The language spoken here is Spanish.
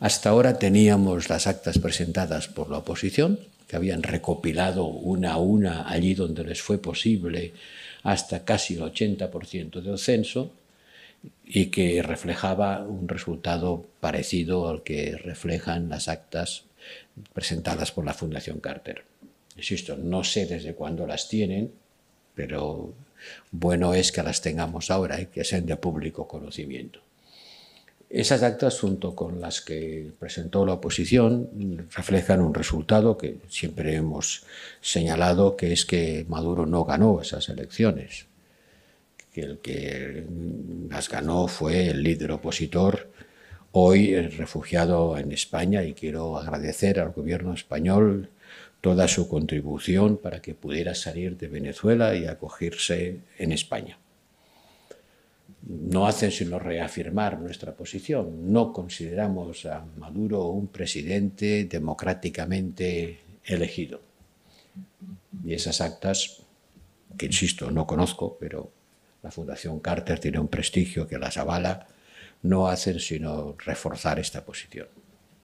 Hasta ahora teníamos las actas presentadas por la oposición, que habían recopilado una a una allí donde les fue posible hasta casi el 80% del censo y que reflejaba un resultado parecido al que reflejan las actas presentadas por la Fundación Carter. Insisto, no sé desde cuándo las tienen, pero bueno es que las tengamos ahora y que sean de público conocimiento. Esas actas, junto con las que presentó la oposición, reflejan un resultado que siempre hemos señalado, que es que Maduro no ganó esas elecciones, que el que las ganó fue el líder opositor, hoy refugiado en España, y quiero agradecer al gobierno español toda su contribución para que pudiera salir de Venezuela y acogerse en España no hacen sino reafirmar nuestra posición. No consideramos a Maduro un presidente democráticamente elegido. Y esas actas, que insisto, no conozco, pero la Fundación Carter tiene un prestigio que las avala, no hacen sino reforzar esta posición.